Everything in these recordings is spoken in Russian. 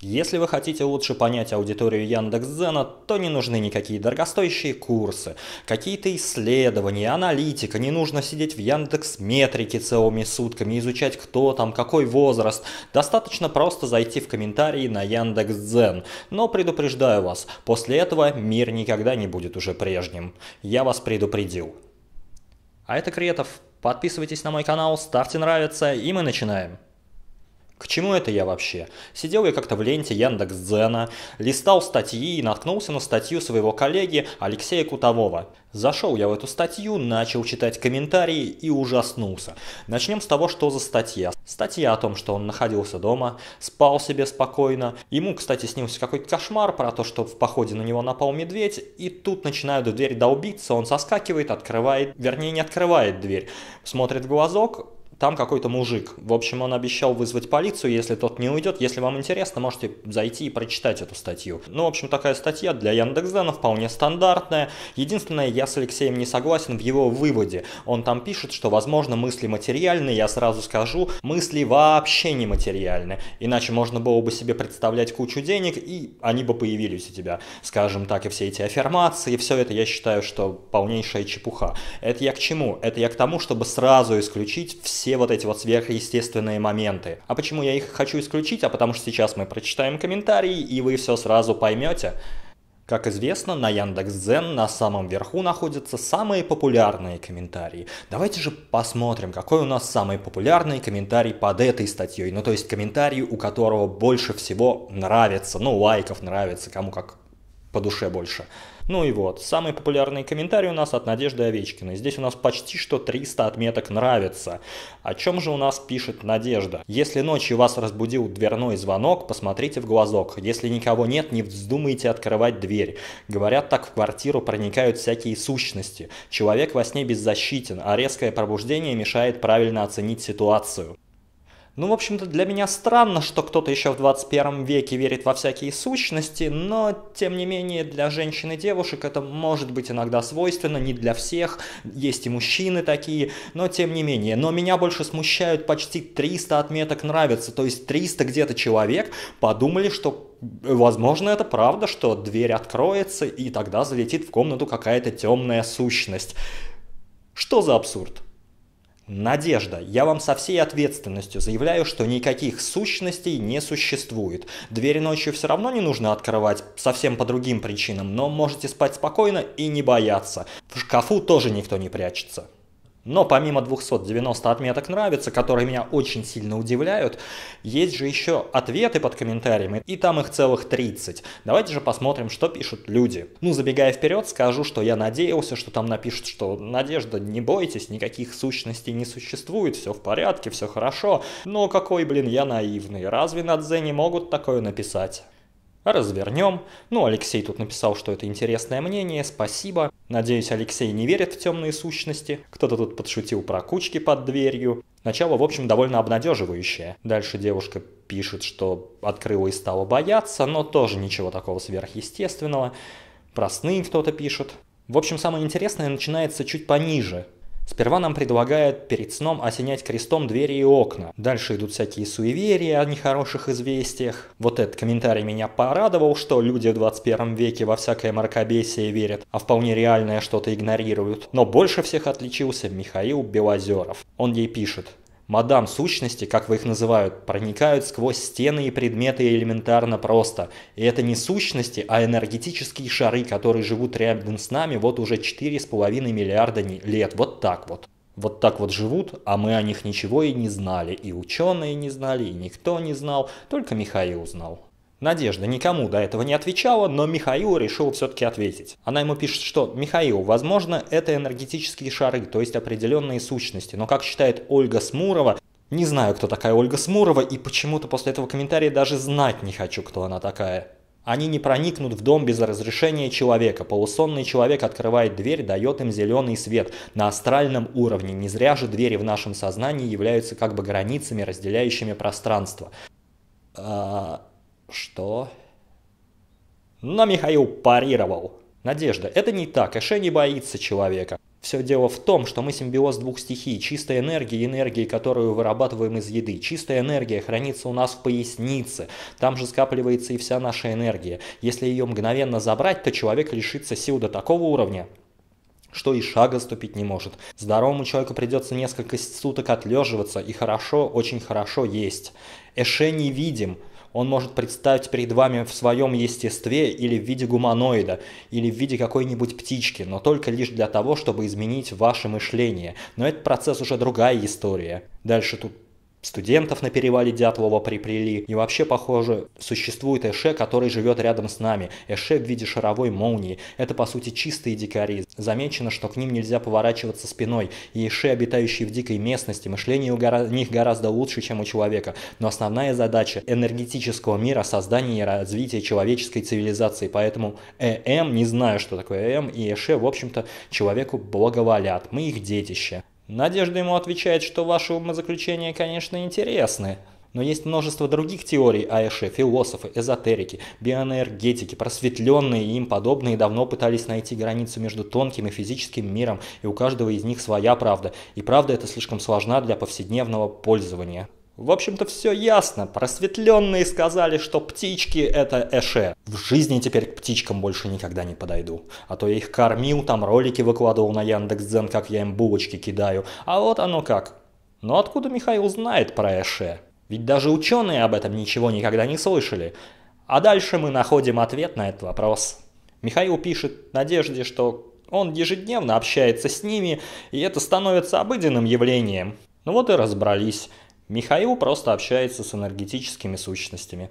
Если вы хотите лучше понять аудиторию Яндекс.Дзена, то не нужны никакие дорогостоящие курсы, какие-то исследования, аналитика, не нужно сидеть в Яндекс Метрике целыми сутками, изучать кто там, какой возраст. Достаточно просто зайти в комментарии на Яндекс.Дзен. Но предупреждаю вас, после этого мир никогда не будет уже прежним. Я вас предупредил. А это Кретов. Подписывайтесь на мой канал, ставьте нравится, и мы начинаем. К чему это я вообще? Сидел я как-то в ленте Яндекс.Дзена, листал статьи и наткнулся на статью своего коллеги Алексея Кутового. Зашел я в эту статью, начал читать комментарии и ужаснулся. Начнем с того, что за статья. Статья о том, что он находился дома, спал себе спокойно. Ему, кстати, снился какой-то кошмар про то, что в походе на него напал медведь, и тут начинают дверь долбиться, он соскакивает, открывает, вернее не открывает дверь, смотрит в глазок, там какой-то мужик. В общем, он обещал вызвать полицию, если тот не уйдет. Если вам интересно, можете зайти и прочитать эту статью. Ну, в общем, такая статья для Яндекс.Дзена вполне стандартная. Единственное, я с Алексеем не согласен в его выводе. Он там пишет, что, возможно, мысли материальны. Я сразу скажу, мысли вообще не материальны. Иначе можно было бы себе представлять кучу денег, и они бы появились у тебя. Скажем так, и все эти аффирмации, и все это я считаю, что полнейшая чепуха. Это я к чему? Это я к тому, чтобы сразу исключить все все вот эти вот сверхъестественные моменты. А почему я их хочу исключить? А потому что сейчас мы прочитаем комментарии, и вы все сразу поймете. Как известно, на Яндекс.Дзен на самом верху находятся самые популярные комментарии. Давайте же посмотрим, какой у нас самый популярный комментарий под этой статьей. Ну, то есть комментарий, у которого больше всего нравится, ну, лайков нравится, кому как по душе больше. Ну и вот, самый популярный комментарий у нас от Надежды Овечкиной. Здесь у нас почти что 300 отметок нравится. О чем же у нас пишет Надежда? Если ночью вас разбудил дверной звонок, посмотрите в глазок. Если никого нет, не вздумайте открывать дверь. Говорят, так в квартиру проникают всякие сущности. Человек во сне беззащитен, а резкое пробуждение мешает правильно оценить ситуацию. Ну, в общем-то, для меня странно, что кто-то еще в 21 веке верит во всякие сущности, но, тем не менее, для женщин и девушек это может быть иногда свойственно, не для всех, есть и мужчины такие, но тем не менее. Но меня больше смущают почти 300 отметок нравится, то есть 300 где-то человек подумали, что Возможно, это правда, что дверь откроется, и тогда залетит в комнату какая-то темная сущность. Что за абсурд? Надежда, я вам со всей ответственностью заявляю, что никаких сущностей не существует. Двери ночью все равно не нужно открывать, совсем по другим причинам, но можете спать спокойно и не бояться. В шкафу тоже никто не прячется. Но помимо 290 отметок нравится, которые меня очень сильно удивляют, есть же еще ответы под комментариями, и там их целых 30. Давайте же посмотрим, что пишут люди. Ну, забегая вперед, скажу, что я надеялся, что там напишут, что «Надежда, не бойтесь, никаких сущностей не существует, все в порядке, все хорошо». Но какой, блин, я наивный, разве на Дзене могут такое написать? развернем. Ну, Алексей тут написал, что это интересное мнение, спасибо. Надеюсь, Алексей не верит в темные сущности. Кто-то тут подшутил про кучки под дверью. Начало, в общем, довольно обнадеживающее. Дальше девушка пишет, что открыла и стала бояться, но тоже ничего такого сверхъестественного. Про сны кто-то пишет. В общем, самое интересное начинается чуть пониже, Сперва нам предлагают перед сном осенять крестом двери и окна. Дальше идут всякие суеверия о нехороших известиях. Вот этот комментарий меня порадовал, что люди в 21 веке во всякое мракобесие верят, а вполне реальное что-то игнорируют. Но больше всех отличился Михаил Белозеров. Он ей пишет. Мадам сущности, как вы их называют, проникают сквозь стены и предметы элементарно просто. И это не сущности, а энергетические шары, которые живут рядом с нами вот уже 4,5 миллиарда лет. Вот так вот. Вот так вот живут, а мы о них ничего и не знали. И ученые не знали, и никто не знал, только Михаил узнал. Надежда никому до этого не отвечала, но Михаил решил все-таки ответить. Она ему пишет, что «Михаил, возможно, это энергетические шары, то есть определенные сущности, но как считает Ольга Смурова, не знаю, кто такая Ольга Смурова, и почему-то после этого комментария даже знать не хочу, кто она такая. Они не проникнут в дом без разрешения человека. Полусонный человек открывает дверь, дает им зеленый свет на астральном уровне. Не зря же двери в нашем сознании являются как бы границами, разделяющими пространство. А, что? Но Михаил парировал. Надежда, это не так, Эше не боится человека. Все дело в том, что мы симбиоз двух стихий, чистой энергии и энергии, которую вырабатываем из еды. Чистая энергия хранится у нас в пояснице, там же скапливается и вся наша энергия. Если ее мгновенно забрать, то человек лишится сил до такого уровня, что и шага ступить не может. Здоровому человеку придется несколько суток отлеживаться и хорошо, очень хорошо есть. Эше невидим. видим. Он может представить перед вами в своем естестве или в виде гуманоида, или в виде какой-нибудь птички, но только лишь для того, чтобы изменить ваше мышление. Но этот процесс уже другая история. Дальше тут студентов на перевале Дятлова припрели. И вообще, похоже, существует Эше, который живет рядом с нами. Эше в виде шаровой молнии. Это, по сути, чистые дикари. Замечено, что к ним нельзя поворачиваться спиной. И Эше, обитающие в дикой местности, мышление у гора... них гораздо лучше, чем у человека. Но основная задача энергетического мира – создание и развитие человеческой цивилизации. Поэтому э ЭМ, не знаю, что такое э ЭМ, и Эше, в общем-то, человеку благоволят. Мы их детище. Надежда ему отвечает, что ваши умозаключения, конечно, интересны, но есть множество других теорий аэше, философы, эзотерики, биоэнергетики, просветленные и им подобные давно пытались найти границу между тонким и физическим миром, и у каждого из них своя правда, и правда это слишком сложна для повседневного пользования. В общем-то все ясно, просветленные сказали, что птички это эше. В жизни теперь к птичкам больше никогда не подойду. А то я их кормил, там ролики выкладывал на Яндекс.Дзен, как я им булочки кидаю. А вот оно как. Но откуда Михаил знает про эше? Ведь даже ученые об этом ничего никогда не слышали. А дальше мы находим ответ на этот вопрос. Михаил пишет Надежде, что он ежедневно общается с ними, и это становится обыденным явлением. Ну вот и разобрались. Михаил просто общается с энергетическими сущностями.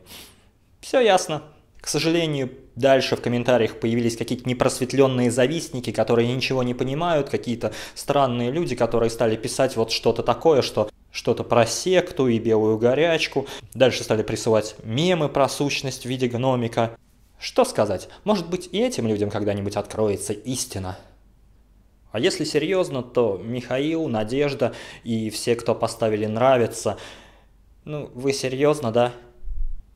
Все ясно. К сожалению, дальше в комментариях появились какие-то непросветленные завистники, которые ничего не понимают, какие-то странные люди, которые стали писать вот что-то такое, что что-то про секту и белую горячку. Дальше стали присылать мемы про сущность в виде гномика. Что сказать, может быть и этим людям когда-нибудь откроется истина. А если серьезно, то Михаил, Надежда и все, кто поставили «нравится», ну, вы серьезно, да?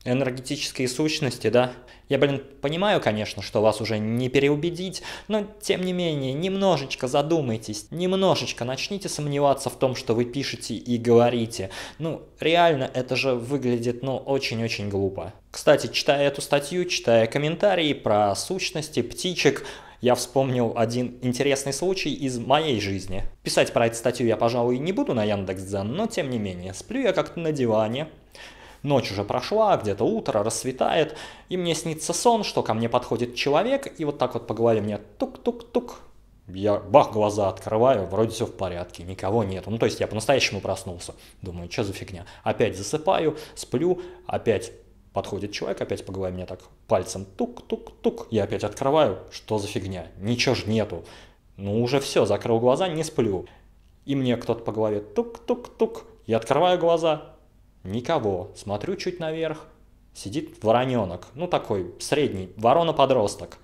Энергетические сущности, да? Я, блин, понимаю, конечно, что вас уже не переубедить, но, тем не менее, немножечко задумайтесь, немножечко начните сомневаться в том, что вы пишете и говорите. Ну, реально, это же выглядит, ну, очень-очень глупо. Кстати, читая эту статью, читая комментарии про сущности, птичек, я вспомнил один интересный случай из моей жизни. Писать про эту статью я, пожалуй, не буду на Яндекс.Дзен, но тем не менее, сплю я как-то на диване, Ночь уже прошла, где-то утро, рассветает, и мне снится сон, что ко мне подходит человек, и вот так вот по голове мне тук-тук-тук. Я бах, глаза открываю, вроде все в порядке, никого нет. Ну, то есть я по-настоящему проснулся. Думаю, что за фигня. Опять засыпаю, сплю, опять Подходит человек, опять по голове меня так пальцем тук-тук-тук. Я опять открываю, что за фигня, ничего ж нету. Ну уже все, закрыл глаза, не сплю. И мне кто-то по голове тук-тук-тук. Я открываю глаза, никого. Смотрю чуть наверх, сидит вороненок. Ну такой средний, ворона-подросток.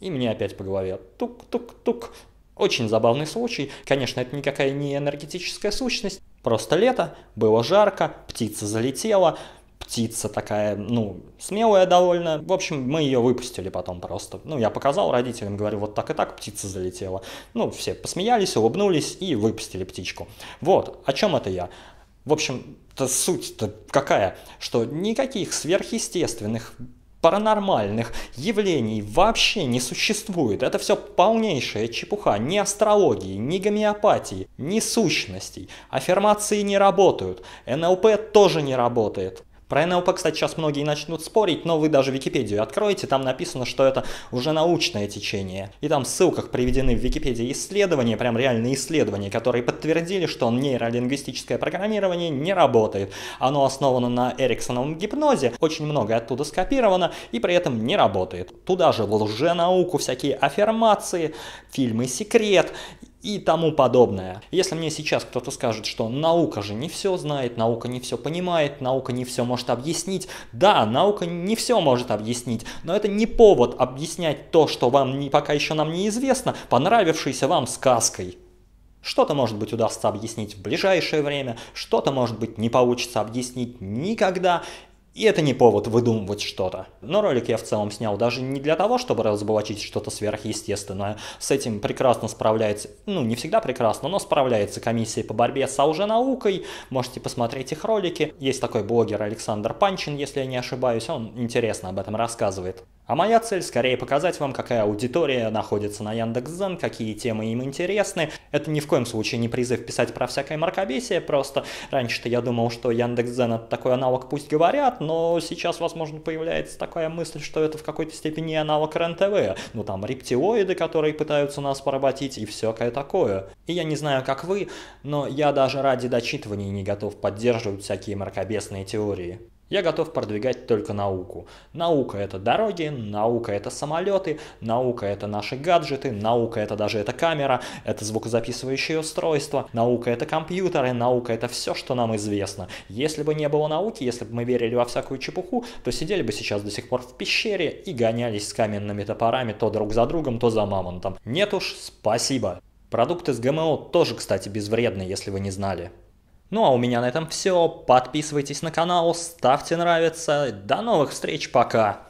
И мне опять по голове тук-тук-тук. Очень забавный случай. Конечно, это никакая не энергетическая сущность. Просто лето, было жарко, птица залетела, птица такая, ну, смелая довольно. В общем, мы ее выпустили потом просто. Ну, я показал родителям, говорю, вот так и так птица залетела. Ну, все посмеялись, улыбнулись и выпустили птичку. Вот, о чем это я? В общем, суть-то какая? Что никаких сверхъестественных паранормальных явлений вообще не существует. Это все полнейшая чепуха. Ни астрологии, ни гомеопатии, ни сущностей. Аффирмации не работают. НЛП тоже не работает. Про НЛП, кстати, сейчас многие начнут спорить, но вы даже Википедию откроете, там написано, что это уже научное течение. И там в ссылках приведены в Википедии исследования, прям реальные исследования, которые подтвердили, что нейролингвистическое программирование не работает. Оно основано на Эриксоновом гипнозе, очень многое оттуда скопировано и при этом не работает. Туда же лженауку, всякие аффирмации, фильмы «Секрет» и тому подобное. Если мне сейчас кто-то скажет, что наука же не все знает, наука не все понимает, наука не все может объяснить, да, наука не все может объяснить, но это не повод объяснять то, что вам не, пока еще нам неизвестно, понравившейся вам сказкой. Что-то, может быть, удастся объяснить в ближайшее время, что-то, может быть, не получится объяснить никогда, и это не повод выдумывать что-то. Но ролик я в целом снял даже не для того, чтобы разоблачить что-то сверхъестественное. С этим прекрасно справляется, ну не всегда прекрасно, но справляется комиссия по борьбе с лженаукой. Можете посмотреть их ролики. Есть такой блогер Александр Панчин, если я не ошибаюсь, он интересно об этом рассказывает. А моя цель скорее показать вам, какая аудитория находится на Яндекс.Зен, какие темы им интересны. Это ни в коем случае не призыв писать про всякое мракобесие, просто раньше-то я думал, что Яндекс.Зен это такой аналог «Пусть говорят», но сейчас, возможно, появляется такая мысль, что это в какой-то степени аналог РЕН-ТВ. Ну там рептилоиды, которые пытаются нас поработить и всякое такое. И я не знаю, как вы, но я даже ради дочитывания не готов поддерживать всякие мракобесные теории. Я готов продвигать только науку. Наука это дороги, наука это самолеты, наука это наши гаджеты, наука это даже эта камера, это звукозаписывающее устройство, наука это компьютеры, наука это все, что нам известно. Если бы не было науки, если бы мы верили во всякую чепуху, то сидели бы сейчас до сих пор в пещере и гонялись с каменными топорами то друг за другом, то за мамонтом. Нет уж, спасибо. Продукты с ГМО тоже, кстати, безвредны, если вы не знали. Ну а у меня на этом все. Подписывайтесь на канал, ставьте нравится. До новых встреч, пока!